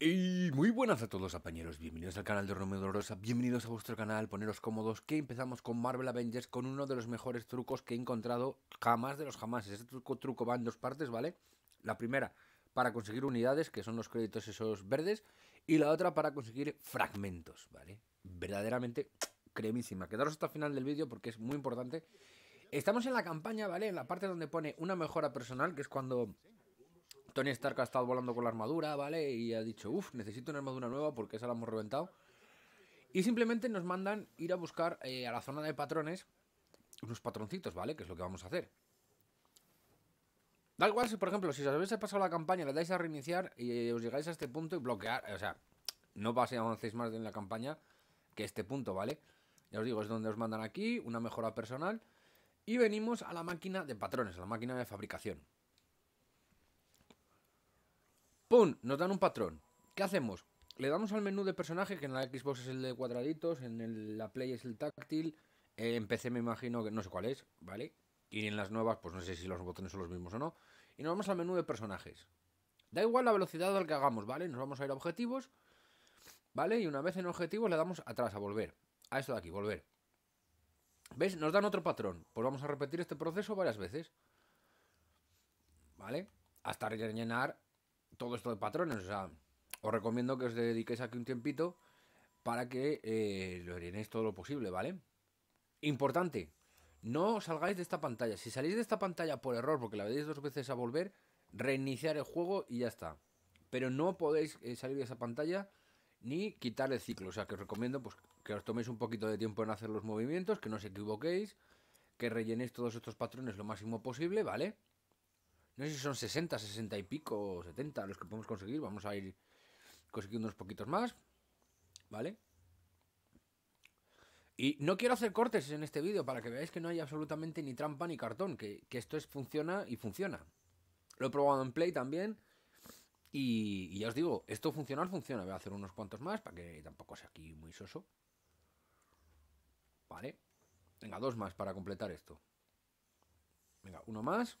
Y muy buenas a todos apañeros, bienvenidos al canal de Romeo Dolorosa, bienvenidos a vuestro canal, poneros cómodos, que empezamos con Marvel Avengers, con uno de los mejores trucos que he encontrado jamás de los jamás. Este truco, truco va en dos partes, ¿vale? La primera, para conseguir unidades, que son los créditos esos verdes, y la otra para conseguir fragmentos, ¿vale? Verdaderamente cremísima. Quedaros hasta el final del vídeo porque es muy importante. Estamos en la campaña, ¿vale? En la parte donde pone una mejora personal, que es cuando Tony Stark ha estado volando con la armadura, ¿vale? Y ha dicho, uff, necesito una armadura nueva porque esa la hemos reventado. Y simplemente nos mandan ir a buscar eh, a la zona de patrones unos patroncitos, ¿vale? Que es lo que vamos a hacer. Da igual si, por ejemplo, si os habéis pasado la campaña, le dais a reiniciar y eh, os llegáis a este punto y bloquear, o sea, no paséis avancéis más en la campaña que este punto, ¿vale? Ya os digo, es donde os mandan aquí una mejora personal y venimos a la máquina de patrones, a la máquina de fabricación. ¡Pum! Nos dan un patrón. ¿Qué hacemos? Le damos al menú de personaje, que en la Xbox es el de cuadraditos, en la Play es el táctil, eh, en PC me imagino que no sé cuál es, ¿vale? Y en las nuevas, pues no sé si los botones son los mismos o no. Y nos vamos al menú de personajes. Da igual la velocidad al que hagamos, ¿vale? Nos vamos a ir a objetivos, ¿vale? Y una vez en objetivos le damos atrás, a volver. A esto de aquí, volver. ¿Ves? Nos dan otro patrón. Pues vamos a repetir este proceso varias veces. ¿Vale? Hasta rellenar todo esto de patrones. O sea, os recomiendo que os dediquéis aquí un tiempito para que eh, lo rellenéis todo lo posible, ¿vale? Importante, no salgáis de esta pantalla. Si salís de esta pantalla por error, porque la veis dos veces a volver, reiniciar el juego y ya está. Pero no podéis eh, salir de esa pantalla ni quitar el ciclo. O sea, que os recomiendo pues, que os toméis un poquito de tiempo en hacer los movimientos, que no os equivoquéis, que rellenéis todos estos patrones lo máximo posible, ¿vale? No sé si son 60, 60 y pico, 70 los que podemos conseguir. Vamos a ir consiguiendo unos poquitos más. ¿Vale? Y no quiero hacer cortes en este vídeo para que veáis que no hay absolutamente ni trampa ni cartón, que, esto es, funciona y funciona. Lo he probado en Play también. Y, ya os digo, esto funciona funciona. Voy a hacer unos cuantos más para que tampoco sea aquí muy soso. Vale. Venga, dos más para completar esto. Venga, uno más.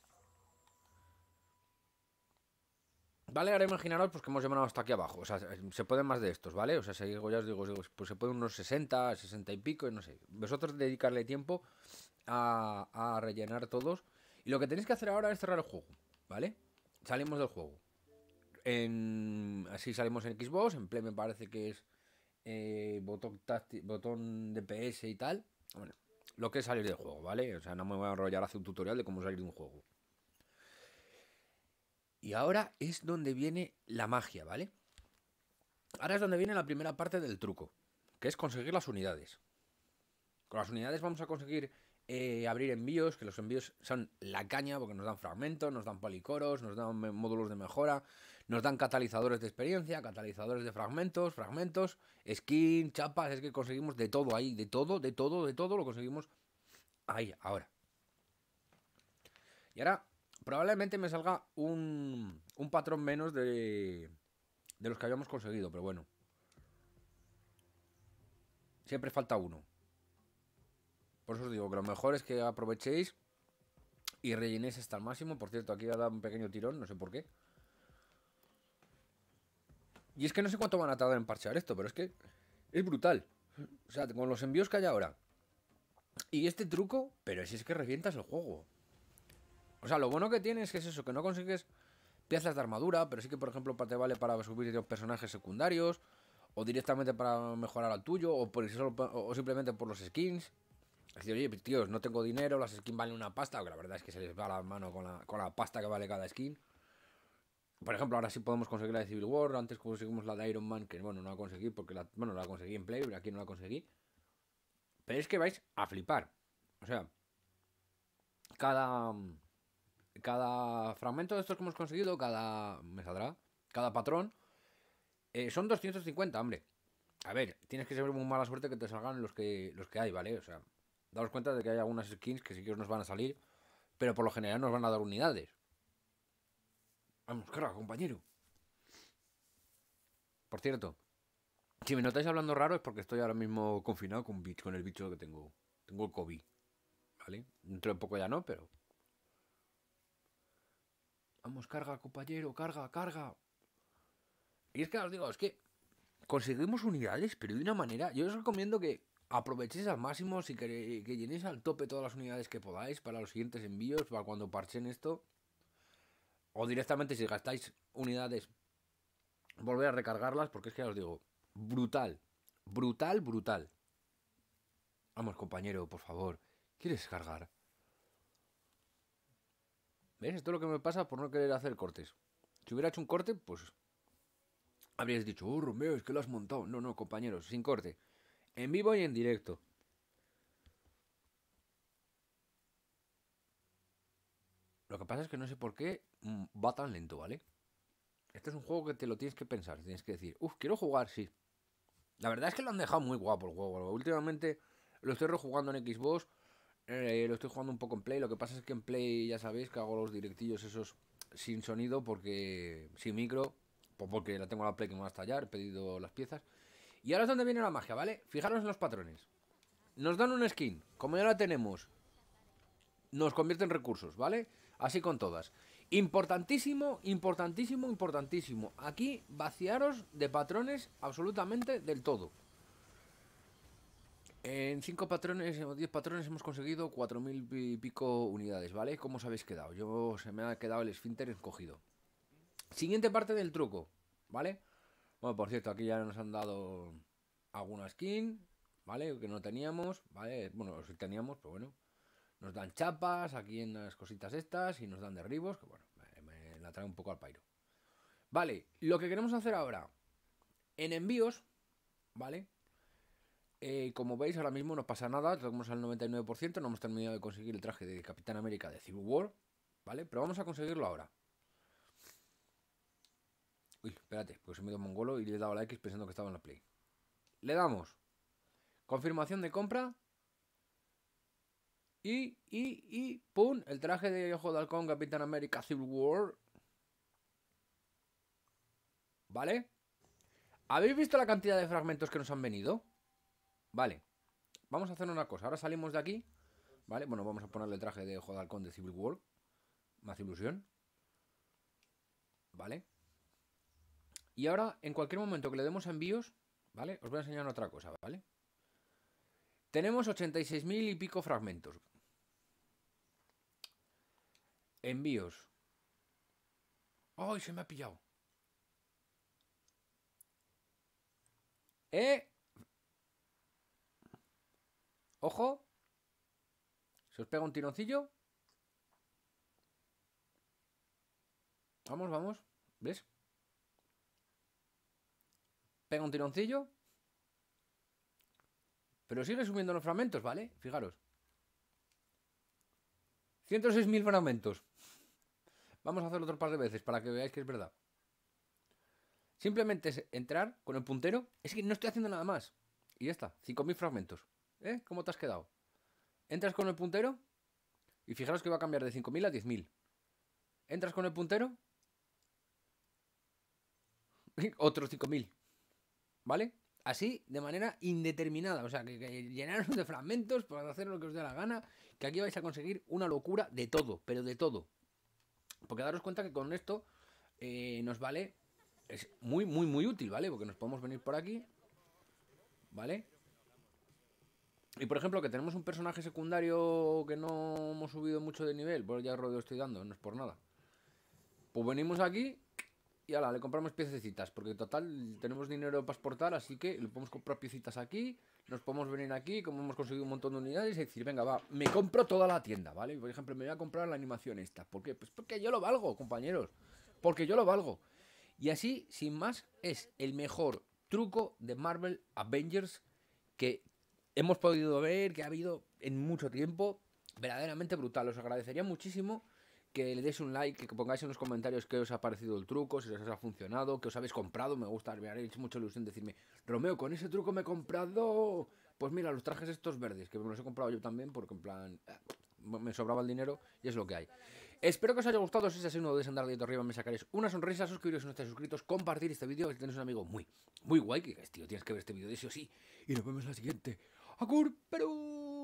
Vale, ahora imaginaros pues, que hemos llamado hasta aquí abajo. O sea, eh, se pueden más de estos, ¿vale? O sea, si ya os digo, pues se pueden unos 60, 60 y pico, no sé. Vosotros dedicarle tiempo a, rellenar todos. Y lo que tenéis que hacer ahora es cerrar el juego, ¿vale? Salimos del juego. En, así salimos en Xbox, en Play me parece que es eh, botón, botón DPS y tal. Bueno, lo que es salir del juego, ¿vale? O sea, no me voy a enrollar hace un tutorial de cómo salir de un juego. Y ahora es donde viene la magia, ¿vale? Ahora es donde viene la primera parte del truco, que es conseguir las unidades. Con las unidades vamos a conseguir eh, abrir envíos, que los envíos son la caña, porque nos dan fragmentos, nos dan policoros, nos dan módulos de mejora, nos dan catalizadores de experiencia, catalizadores de fragmentos, fragmentos, skin, chapas, es que conseguimos de todo ahí, de todo, de todo, de todo, lo conseguimos ahí, ahora. Y ahora Probablemente me salga un, patrón menos de, de los que habíamos conseguido, pero bueno. Siempre falta uno. Por eso os digo que lo mejor es que aprovechéis y rellenéis hasta el máximo. Por cierto, aquí ha dado un pequeño tirón, no sé por qué. Y es que no sé cuánto van a tardar en parchear esto, pero es que es brutal. O sea, con los envíos que hay ahora. Y este truco, pero si es que revientas el juego. O sea, lo bueno que tienes es que es eso, que no consigues piezas de armadura, pero sí que, por ejemplo, te vale para subir los personajes secundarios, o directamente para mejorar al tuyo, o, por, o simplemente por los skins. Es decir, oye, tíos, no tengo dinero, las skins valen una pasta, que la verdad es que se les va la mano con la, pasta que vale cada skin. Por ejemplo, ahora sí podemos conseguir la de Civil War, antes conseguimos la de Iron Man, que bueno, no la conseguí porque la, bueno, la conseguí en Play, pero aquí no la conseguí. Pero es que vais a flipar. O sea, cada cada fragmento de estos que hemos conseguido, cada. ¿Me saldrá? Cada patrón. Eh, son 250, hombre. A ver, tienes que ser muy mala suerte que te salgan los que, los que hay, ¿vale? O sea, daos cuenta de que hay algunas skins que sí que nos van a salir, pero por lo general nos van a dar unidades. Vamos, carga, compañero. Por cierto, si me notáis hablando raro es porque estoy ahora mismo confinado con, con el bicho que tengo. Tengo el COVID. ¿Vale? Dentro de poco ya no, pero Vamos, carga, compañero, carga, carga. Y es que os digo, es que conseguimos unidades, pero de una manera. Yo os recomiendo que aprovechéis al máximo si que, llenéis al tope todas las unidades que podáis para los siguientes envíos, para cuando parchen esto. O directamente si gastáis unidades, volver a recargarlas, porque es que os digo, brutal. Brutal, brutal. Vamos, compañero, por favor. ¿Quieres cargar? ¿Ves? Esto es lo que me pasa por no querer hacer cortes. Si hubiera hecho un corte, pues Habrías dicho, oh, Romeo, es que lo has montado. No, no, compañeros, sin corte. En vivo y en directo. Lo que pasa es que no sé por qué mm, va tan lento, ¿vale? Este es un juego que te lo tienes que pensar, tienes que decir, uff, quiero jugar, sí. La verdad es que lo han dejado muy guapo el juego. Últimamente lo estoy rejugando en Xbox eh, lo estoy jugando un poco en Play. Lo que pasa es que en Play ya sabéis que hago los directillos esos sin sonido, porque sin micro, pues porque la tengo la Play que me va a estallar. He pedido las piezas. Y ahora es donde viene la magia, ¿vale? Fijaros en los patrones. Nos dan un skin. Como ya la tenemos, nos convierte en recursos, ¿vale? Así con todas. Importantísimo, importantísimo, importantísimo. Aquí vaciaros de patrones absolutamente del todo. En 5 patrones o 10 patrones hemos conseguido 4.000 y pico unidades, ¿vale? ¿Cómo os habéis quedado? Yo se me ha quedado el esfínter escogido Siguiente parte del truco, ¿vale? Bueno, por cierto, aquí ya nos han dado alguna skin, ¿vale? Que no teníamos, ¿vale? Bueno, si teníamos, pero bueno. Nos dan chapas aquí en las cositas estas y nos dan derribos, que bueno, me la trae un poco al pairo. Vale, lo que queremos hacer ahora, en envíos, ¿vale? Eh, como veis, ahora mismo no pasa nada, estamos al 99%, no hemos terminado de conseguir el traje de Capitán América de Civil War, ¿vale? Pero vamos a conseguirlo ahora. Uy, espérate, pues he un mongolo y le he dado la X pensando que estaba en la Play. Le damos. Confirmación de compra. Y, y, y, ¡pum! El traje de Ojo de Halcón Capitán América Civil War. ¿Vale? ¿Habéis visto la cantidad de fragmentos que nos han venido? Vale, vamos a hacer una cosa. Ahora salimos de aquí. Vale, bueno, vamos a ponerle el traje de Jodalcón de Civil War. más ilusión. Vale. Y ahora, en cualquier momento que le demos envíos, ¿vale? Os voy a enseñar otra cosa, ¿vale? Tenemos 86.000 y pico fragmentos. Envíos. ¡Ay, se me ha pillado! ¿Eh? Ojo. Se os pega un tironcillo. Vamos, vamos. ¿Ves? Pega un tironcillo. Pero sigue subiendo los fragmentos, ¿vale? Fijaros. 106.000 fragmentos. Vamos a hacerlo otro par de veces para que veáis que es verdad. Simplemente es entrar con el puntero. Es que no estoy haciendo nada más. Y ya está. 5.000 fragmentos. ¿Eh? ¿Cómo te has quedado? Entras con el puntero y fijaros que va a cambiar de 5.000 a 10.000. Entras con el puntero otros 5.000. ¿Vale? Así, de manera indeterminada. O sea, que, llenaron de fragmentos para hacer lo que os dé la gana. Que aquí vais a conseguir una locura de todo, pero de todo. Porque daros cuenta que con esto eh, nos vale. Es muy, muy, muy útil, ¿vale? Porque nos podemos venir por aquí. ¿Vale? Y por ejemplo, que tenemos un personaje secundario que no hemos subido mucho de nivel, Pues ya lo estoy dando, no es por nada. Pues venimos aquí y ala, le compramos piececitas, porque total tenemos dinero para exportar, así que le podemos comprar piecitas aquí, nos podemos venir aquí, como hemos conseguido un montón de unidades, y decir, venga, va, me compro toda la tienda, ¿vale? Por ejemplo, me voy a comprar la animación esta. ¿Por qué? Pues porque yo lo valgo, compañeros. Porque yo lo valgo. Y así, sin más, es el mejor truco de Marvel Avengers que hemos podido ver que ha habido en mucho tiempo. Verdaderamente brutal. Os agradecería muchísimo que le deis un like, que pongáis en los comentarios qué os ha parecido el truco, si os ha funcionado, qué os habéis comprado. Me gusta, me haréis mucha ilusión decirme, Romeo, con ese truco me he comprado. Pues mira, los trajes estos verdes, que me los he comprado yo también, porque en plan, eh, me sobraba el dinero y es lo que hay. Espero que os haya gustado. Si es así, no dudéis andar de arriba, me sacaréis una sonrisa, suscribiros si no estáis suscritos, compartir este vídeo, que tenéis un amigo muy, muy guay, que tío, tienes que ver este vídeo de sí o sí. Y nos vemos en la siguiente. a Peru.